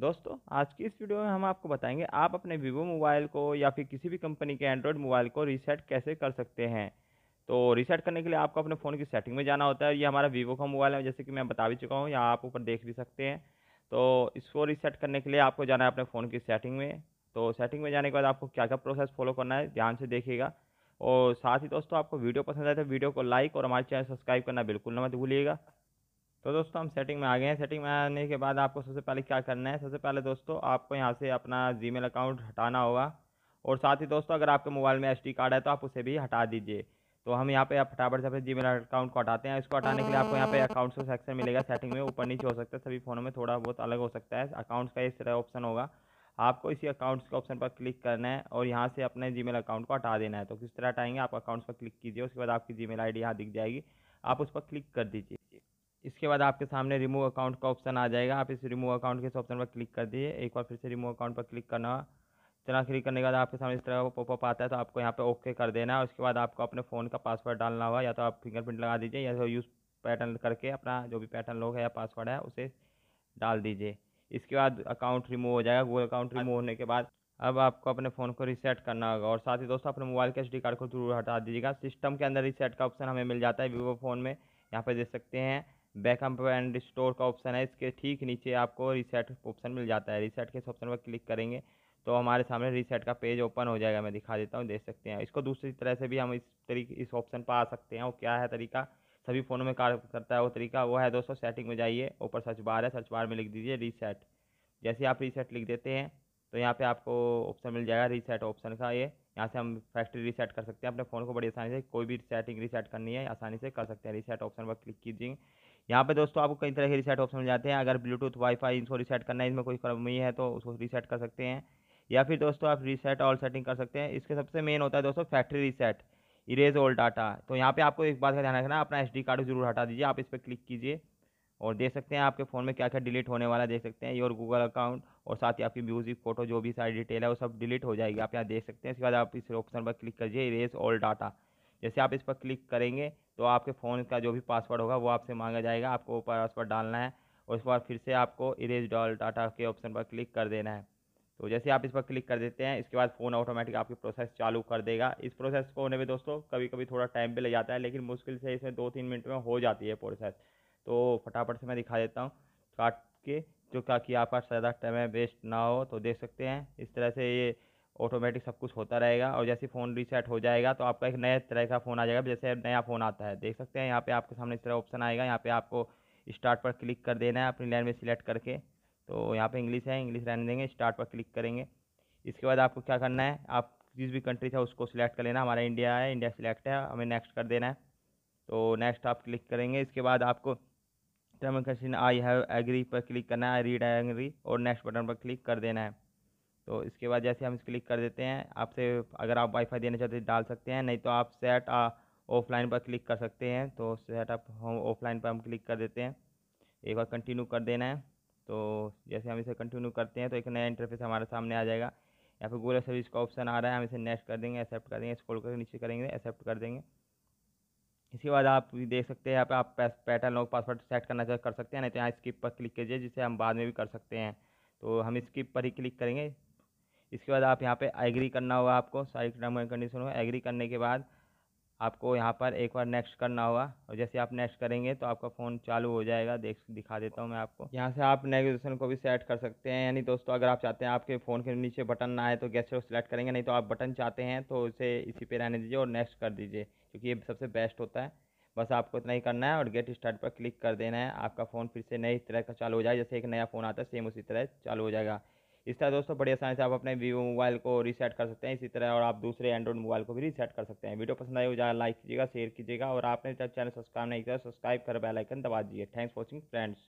दोस्तों आज की इस वीडियो में हम आपको बताएंगे आप अपने वीवो मोबाइल को या फिर किसी भी कंपनी के एंड्रॉयड मोबाइल को रीसेट कैसे कर सकते हैं तो रीसेट करने के लिए आपको अपने फ़ोन की सेटिंग में जाना होता है ये हमारा वीवो का मोबाइल है जैसे कि मैं बता भी चुका हूँ या आप ऊपर देख भी सकते हैं तो इसको रीसेट करने के लिए आपको जाना है अपने फ़ोन की सेटिंग में तो सेटिंग में जाने के बाद आपको क्या क्या प्रोसेस फॉलो करना है ध्यान से देखिएगा और साथ ही दोस्तों आपको वीडियो पसंद आए तो वीडियो को लाइक और हमारे चैनल सब्सक्राइब करना बिल्कुल न मत भूलिएगा तो दोस्तों हम सेटिंग में आ गए हैं सेटिंग में आने के बाद आपको सबसे पहले क्या करना है सबसे पहले दोस्तों आपको यहाँ से अपना जी अकाउंट हटाना होगा और साथ ही दोस्तों अगर आपके मोबाइल में एस कार्ड है तो आप उसे भी हटा दीजिए तो हम यहाँ पे आप फटाफट से अपने जी अकाउंट को हटाते हैं इसको हटाने के लिए आपको यहाँ पे अकाउंट्स का सेक्शन मिलेगा सेटिंग में ऊपर नीचे हो सकता है सभी फ़ोनों में थोड़ा बहुत अलग हो सकता है अकाउंट्स का इस तरह ऑप्शन होगा आपको इसी अकाउंट्स के ऑप्शन पर क्लिक करना है और यहाँ से अपने जी अकाउंट को हटा देना है तो किस तरह हटाएंगे आप अकाउंट्स पर क्लिक कीजिए उसके बाद आपकी जी मेल यहाँ दिख जाएगी आप उस पर क्लिक कर दीजिए इसके बाद आपके सामने रिमूव अकाउंट का ऑप्शन आ जाएगा आप इस रिमूव अकाउंट के इस ऑप्शन पर क्लिक कर दीजिए एक बार फिर से रिमूव अकाउंट पर क्लिक करना इतना क्लिक करने के बाद आपके सामने इस तरह का पॉपअप आता है तो आपको यहाँ पे ओके कर देना है उसके बाद आपको अपने फ़ोन का पासवर्ड डालना होगा या तो आप फिंगरप्रिंट लगा दीजिए या तो यूज़ पैटर्न करके अपना जो भी पैटर्न लोग है या पासवर्ड है उसे डाल दीजिए इसके बाद अकाउंट रिमूव हो जाएगा गूगल अकाउंट रिमूव होने के बाद अब आपको अपने फ़ोन को रीसेट करना होगा और साथ ही दोस्तों अपने मोबाइल के एच कार्ड को जरूर हटा दीजिएगा सिस्टम के अंदर रीसेट का ऑप्शन हमें मिल जाता है वीवो फ़ोन में यहाँ पर देख सकते हैं बैकअप एंड रिस्टोर का ऑप्शन है इसके ठीक नीचे आपको रीसेट ऑप्शन मिल जाता है रीसेट के ऑप्शन पर क्लिक करेंगे तो हमारे सामने रीसेट का पेज ओपन हो जाएगा मैं दिखा देता हूँ देख सकते हैं इसको दूसरी तरह से भी हम इस तरीके इस ऑप्शन पर आ सकते हैं वो क्या है तरीका सभी फ़ोनों में कार्य करता है वो तरीका वो है दोस्तों सेटिंग में जाइए ऊपर सर्च बार है सर्च बार में लिख दीजिए रीसेट जैसे आप रीसेट लिख देते हैं तो यहाँ पे आपको ऑप्शन मिल जाएगा रीसेट ऑप्शन का ये यहाँ से हम फैक्ट्री रीसेट कर सकते हैं अपने फ़ोन को बड़ी आसानी से कोई भी सेटिंग रीसेट करनी है आसानी से कर सकते हैं रीसेट ऑप्शन पर क्लिक कीजिए यहाँ पे दोस्तों आपको कई तरह के रिसेट ऑप्शन मिल जाते हैं अगर ब्लूटूथ वाईफाई इनको रिसेट करना है इसमें कोई कमी है तो उसको रिसेट कर सकते हैं या फिर दोस्तों आप रीसेट ऑल सेटिंग कर सकते हैं इसके सबसे मेन होता है दोस्तों factory reset erase all data तो यहाँ पे आपको एक बात का ध्यान रखना अपना एस कार्ड जरूर हटा दीजिए आप इस पर क्लिक कीजिए और देख सकते हैं आपके फ़ोन में क्या क्या डिलीट होने वाला देख सकते हैं योर गूगल अकाउंट और साथ ही आपकी म्यूजिक फोटो जो भी सारी डिटेल है वो सब डिलीट हो जाएगी आप यहाँ देख सकते हैं इसके बाद आप इस ऑप्शन पर क्लिक करिए इरेज ऑल डाटा जैसे आप इस पर क्लिक करेंगे तो आपके फ़ोन का जो भी पासवर्ड होगा वो आपसे मांगा जाएगा आपको वो पासवर्ड डालना है और उसके बाद फिर से आपको इरेज डॉल डाटा के ऑप्शन पर क्लिक कर देना है तो जैसे आप इस पर क्लिक कर देते हैं इसके बाद फ़ोन ऑटोमेटिक आपकी प्रोसेस चालू कर देगा इस प्रोसेस को होने में दोस्तों कभी कभी थोड़ा टाइम भी ले जाता है लेकिन मुश्किल से इसमें दो तीन मिनट में हो जाती है प्रोसेस तो फटाफट से मैं दिखा देता हूँ काट के जो क्या कि आपका ज़्यादा टाइम वेस्ट ना हो तो देख सकते हैं इस तरह से ये ऑटोमेटिक सब कुछ होता रहेगा और जैसे फ़ोन रीसेट हो जाएगा तो आपका एक नया तरह का फ़ोन आ जाएगा जैसे नया फ़ोन आता है देख सकते हैं यहाँ पे आपके सामने इस तरह ऑप्शन आएगा यहाँ पे आपको स्टार्ट पर क्लिक कर देना है अपनी लैंग्वेज सिलेक्ट करके तो यहाँ पे इंग्लिश है इंग्लिश रहने देंगे स्टार्ट पर क्लिक करेंगे इसके बाद आपको क्या करना है आप जिस भी कंट्री था उसको सिलेक्ट कर लेना हमारा इंडिया है इंडिया सिलेक्ट है हमें नेक्स्ट कर देना है तो नेक्स्ट आप क्लिक करेंगे इसके बाद आपको term and condition I have agree पर क्लिक करना है रीड एग्री और नेक्स्ट बटन पर क्लिक कर देना है तो इसके बाद जैसे हम इस क्लिक कर देते हैं आपसे अगर आप वाईफाई देना चाहते हैं डाल सकते हैं नहीं तो आप सेट ऑफलाइन पर क्लिक कर सकते हैं तो सेट आप हम ऑफलाइन पर हम क्लिक कर देते हैं एक बार कंटिन्यू कर देना है तो जैसे हम इसे कंटिन्यू करते हैं तो एक नया इंटरफेस हमारे सामने आ जाएगा या फिर गूगल सर्विस का ऑप्शन आ रहा है हम इसे नेक्स्ट कर देंगे एक्सेप्ट कर देंगे स्क्रॉल करके नीचे करेंगे एक्सेप्ट कर देंगे इसके बाद आप देख सकते हैं यहाँ पे आप पैटर्न लॉक पासवर्ड सेट करना चाहे कर सकते हैं नहीं तो यहाँ स्किप पर क्लिक कीजिए जिसे हम बाद में भी कर सकते हैं तो हम स्किप पर ही क्लिक करेंगे इसके बाद आप यहाँ पे एग्री करना होगा आपको सारी टर्म एंड कंडीशन हो एग्री करने के बाद आपको यहाँ पर एक बार नेक्स्ट करना होगा और जैसे आप नेक्स्ट करेंगे तो आपका फ़ोन चालू हो जाएगा देख दिखा देता हूँ मैं आपको यहाँ से आप नेविगेशन को भी सेट कर सकते हैं यानी दोस्तों अगर आप चाहते हैं आपके फ़ोन के नीचे बटन ना आए तो गैस को सिलेक्ट करेंगे नहीं तो आप बटन चाहते हैं तो उसे इसी पर रहने दीजिए और नेक्स्ट कर दीजिए क्योंकि ये सबसे बेस्ट होता है बस आपको इतना ही करना है और गेट स्टार्ट पर क्लिक कर देना है आपका फ़ोन फिर से नई तरह का चालू हो जाएगा जैसे एक नया फ़ोन आता है सेम उसी तरह चालू हो जाएगा इस तरह दोस्तों बड़ी आसानी से आप अपने वीवो मोबाइल को रीसेट कर सकते हैं इसी तरह और आप दूसरे एंड्रॉइड मोबाइल को भी रीसेट कर सकते हैं वीडियो पसंद आए हो ज़्यादा लाइक कीजिएगा शेयर कीजिएगा और आपने जब चैनल सब्सक्राइब नहीं किया सब्सक्राइब कर बेलाइकन दबा दीजिए थैंक्स वॉचिंग फ्रेंड्स